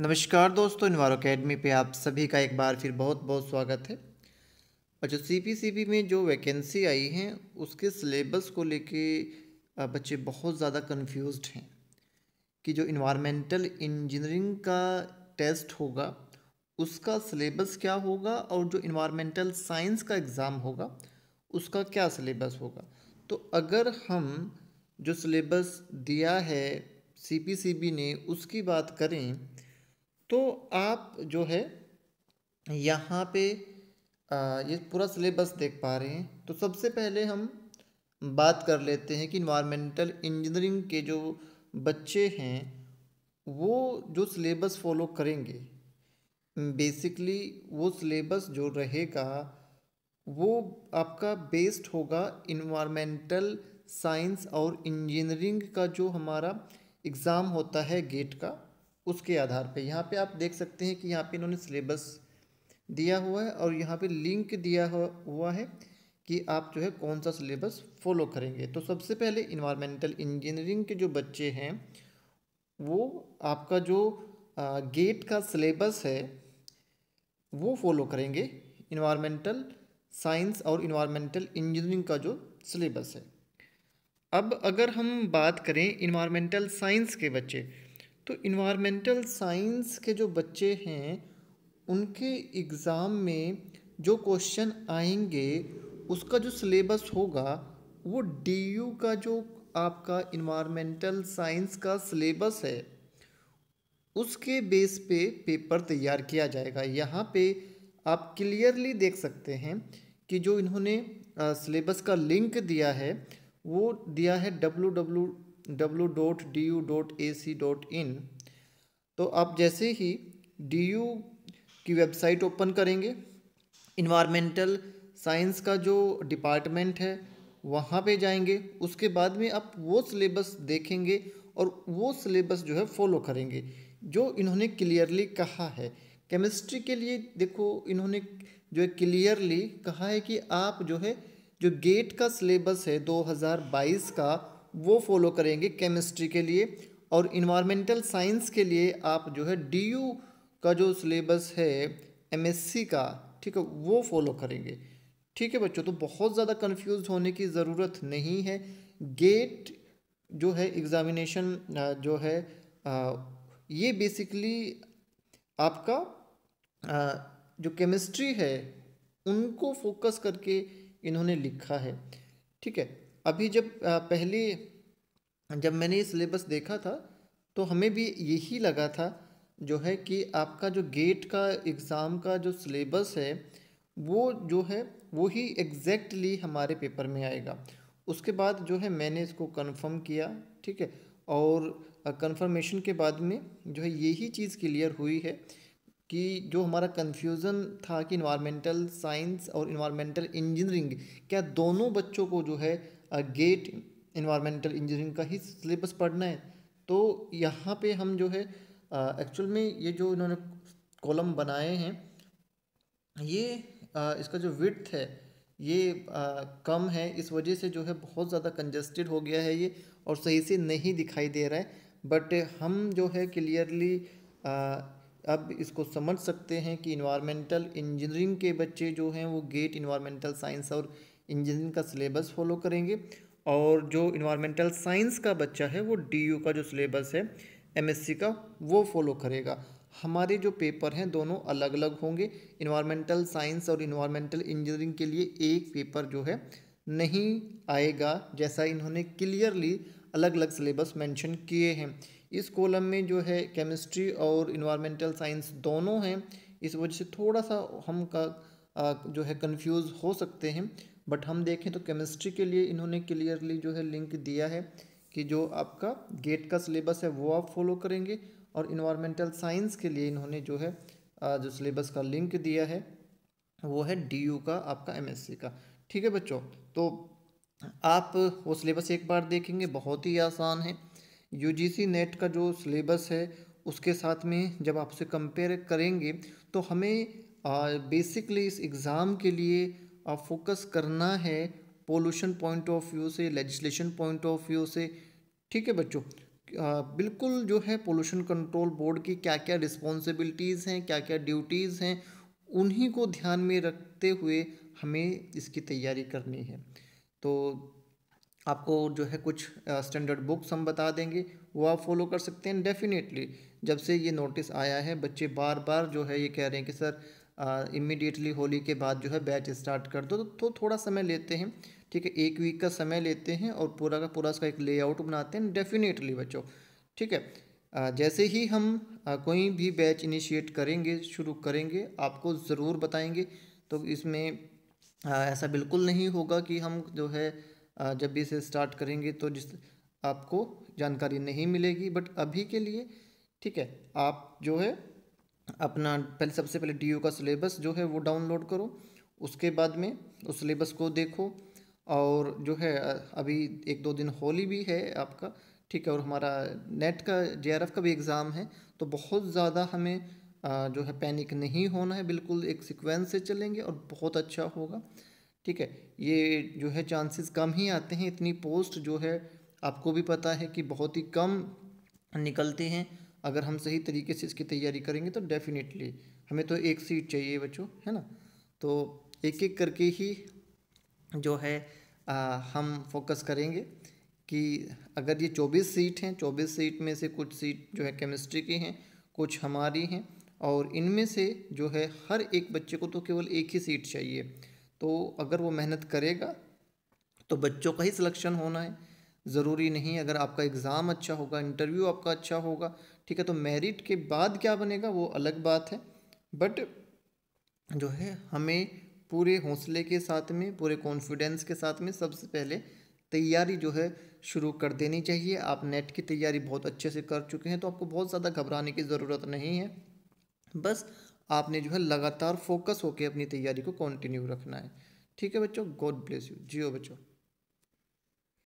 नमस्कार दोस्तों इन्वार अकेडमी पे आप सभी का एक बार फिर बहुत बहुत स्वागत है और जो सी पी सी पी में जो वैकेंसी आई है उसके सिलेबस को लेके बच्चे बहुत ज़्यादा कंफ्यूज हैं कि जो इन्वामेंटल इंजीनियरिंग का टेस्ट होगा उसका सिलेबस क्या होगा और जो इन्वामेंटल साइंस का एग्ज़ाम होगा उसका क्या सिलेबस होगा तो अगर हम जो सिलेबस दिया है सी पी सी बी ने उसकी बात करें तो आप जो है यहाँ पे ये पूरा सिलेबस देख पा रहे हैं तो सबसे पहले हम बात कर लेते हैं कि इन्वायरमेंटल इंजीनियरिंग के जो बच्चे हैं वो जो सिलेबस फॉलो करेंगे बेसिकली वो सिलेबस जो रहेगा वो आपका बेस्ड होगा इन्वायरमेंटल साइंस और इंजीनियरिंग का जो हमारा एग्ज़ाम होता है गेट का उसके आधार पे यहाँ पे आप देख सकते हैं कि यहाँ पे इन्होंने सिलेबस दिया हुआ है और यहाँ पे लिंक दिया हुआ है कि आप जो है कौन सा सिलेबस फॉलो करेंगे तो सबसे पहले इन्वायरमेंटल इंजीनियरिंग के जो बच्चे हैं वो आपका जो गेट का सिलेबस है वो फॉलो करेंगे इन्वायरमेंटल साइंस और इन्वायरमेंटल इंजीनियरिंग का जो सिलेबस है अब अगर हम बात करें इन्वायरमेंटल साइंस के बच्चे तो इन्वायरमेंटल साइंस के जो बच्चे हैं उनके एग्ज़ाम में जो क्वेश्चन आएंगे उसका जो सिलेबस होगा वो डी का जो आपका इन्वायरमेंटल साइंस का सिलेबस है उसके बेस पे पेपर तैयार किया जाएगा यहाँ पे आप क्लियरली देख सकते हैं कि जो इन्होंने सिलेबस का लिंक दिया है वो दिया है W W W dot D U dot A C dot in तो आप जैसे ही डी यू की वेबसाइट ओपन करेंगे इन्वायरमेंटल साइंस का जो डिपार्टमेंट है वहाँ पे जाएंगे उसके बाद में आप वो सिलेबस देखेंगे और वो सिलेबस जो है फॉलो करेंगे जो इन्होंने क्लियरली कहा है केमिस्ट्री के लिए देखो इन्होंने जो है क्लियरली कहा है कि आप जो है जो गेट का सिलेबस है 2022 का वो फॉलो करेंगे केमिस्ट्री के लिए और इन्वामेंटल साइंस के लिए आप जो है डी का जो सिलेबस है एम का ठीक है वो फॉलो करेंगे ठीक है बच्चों तो बहुत ज़्यादा कंफ्यूज होने की ज़रूरत नहीं है गेट जो है एग्ज़ामिनेशन जो है ये बेसिकली आपका जो केमिस्ट्री है उनको फोकस करके इन्होंने लिखा है ठीक है अभी जब पहले जब मैंने ये सिलेबस देखा था तो हमें भी यही लगा था जो है कि आपका जो गेट का एग्ज़ाम का जो सिलेबस है वो जो है वो ही एग्जैक्टली हमारे पेपर में आएगा उसके बाद जो है मैंने इसको कंफर्म किया ठीक है और कंफर्मेशन के बाद में जो है यही चीज़ क्लियर हुई है कि जो हमारा कन्फ्यूज़न था कि इन्वायरमेंटल साइंस और इन्वायरमेंटल इंजीनियरिंग क्या दोनों बच्चों को जो है गेट इन्वायरमेंटल इंजीनियरिंग का ही सिलेबस पढ़ना है तो यहाँ पे हम जो है एक्चुअल में ये जो इन्होंने कॉलम बनाए हैं ये आ, इसका जो विथ है ये आ, कम है इस वजह से जो है बहुत ज़्यादा कंजस्टेड हो गया है ये और सही से नहीं दिखाई दे रहा है बट हम जो है क्लियरली अब इसको समझ सकते हैं कि इन्वायरमेंटल इंजीनियरिंग के बच्चे जो हैं वो गेट इन्वायरमेंटल साइंस और इंजीनियरिंग का सिलेबस फॉलो करेंगे और जो इन्वायरमेंटल साइंस का बच्चा है वो डी का जो सिलेबस है एम का वो फॉलो करेगा हमारे जो पेपर हैं दोनों अलग अलग होंगे इन्वायरमेंटल साइंस और इन्वायरमेंटल इंजीनियरिंग के लिए एक पेपर जो है नहीं आएगा जैसा इन्होंने क्लियरली अलग अलग सिलेबस मेंशन किए हैं इस कॉलम में जो है केमिस्ट्री और इन्वायरमेंटल साइंस दोनों हैं इस वजह से थोड़ा सा हम का जो है कंफ्यूज हो सकते हैं बट हम देखें तो केमिस्ट्री के लिए इन्होंने क्लियरली जो है लिंक दिया है कि जो आपका गेट का सिलेबस है वो आप फॉलो करेंगे और इन्वायरमेंटल साइंस के लिए इन्होंने जो है जो सिलेबस का लिंक दिया है वो है डी का आपका एम का ठीक है बच्चों तो आप वो सिलेबस एक बार देखेंगे बहुत ही आसान है यूजीसी नेट का जो सिलेबस है उसके साथ में जब आपसे कंपेयर करेंगे तो हमें बेसिकली इस एग्ज़ाम के लिए फोकस करना है पोल्यूशन पॉइंट ऑफ व्यू से लेजिस्लेशन पॉइंट ऑफ व्यू से ठीक है बच्चों बिल्कुल जो है पोल्यूशन कंट्रोल बोर्ड की क्या क्या रिस्पॉन्सिबिलिटीज़ हैं क्या क्या ड्यूटीज़ हैं उन्हीं को ध्यान में रखते हुए हमें इसकी तैयारी करनी है तो आपको जो है कुछ स्टैंडर्ड बुक्स हम बता देंगे वो आप फॉलो कर सकते हैं डेफिनेटली जब से ये नोटिस आया है बच्चे बार बार जो है ये कह रहे हैं कि सर इमिडिएटली होली के बाद जो है बैच स्टार्ट कर दो तो थोड़ा समय लेते हैं ठीक है एक वीक का समय लेते हैं और पूरा का पूरा उसका एक लेआउट बनाते हैं डेफिनेटली बच्चों ठीक है जैसे ही हम कोई भी बैच इनिशिएट करेंगे शुरू करेंगे आपको ज़रूर बताएंगे तो इसमें ऐसा बिल्कुल नहीं होगा कि हम जो है जब भी इसे स्टार्ट करेंगे तो जिस आपको जानकारी नहीं मिलेगी बट अभी के लिए ठीक है आप जो है अपना पहले सबसे पहले डी का सिलेबस जो है वो डाउनलोड करो उसके बाद में उस सिलेबस को देखो और जो है अभी एक दो दिन होली भी है आपका ठीक है और हमारा नेट का जे का भी एग्ज़ाम है तो बहुत ज़्यादा हमें जो है पैनिक नहीं होना है बिल्कुल एक सिक्वेंस से चलेंगे और बहुत अच्छा होगा ठीक है ये जो है चांसेस कम ही आते हैं इतनी पोस्ट जो है आपको भी पता है कि बहुत ही कम निकलते हैं अगर हम सही तरीके से इसकी तैयारी करेंगे तो डेफिनेटली हमें तो एक सीट चाहिए बच्चों है ना तो एक एक करके ही जो है आ, हम फोकस करेंगे कि अगर ये चौबीस सीट हैं चौबीस सीट में से कुछ सीट जो है केमिस्ट्री की हैं कुछ हमारी हैं और इनमें से जो है हर एक बच्चे को तो केवल एक ही सीट चाहिए तो अगर वो मेहनत करेगा तो बच्चों का ही सिलेक्शन होना है ज़रूरी नहीं अगर आपका एग्ज़ाम अच्छा होगा इंटरव्यू आपका अच्छा होगा ठीक है तो मेरिट के बाद क्या बनेगा वो अलग बात है बट जो है हमें पूरे हौसले के साथ में पूरे कॉन्फिडेंस के साथ में सबसे पहले तैयारी जो है शुरू कर देनी चाहिए आप नेट की तैयारी बहुत अच्छे से कर चुके हैं तो आपको बहुत ज़्यादा घबराने की ज़रूरत नहीं है बस आपने जो है लगातार फोकस होकर अपनी तैयारी को कंटिन्यू रखना है ठीक है बच्चों गॉड ब्लेस यू जियो बच्चों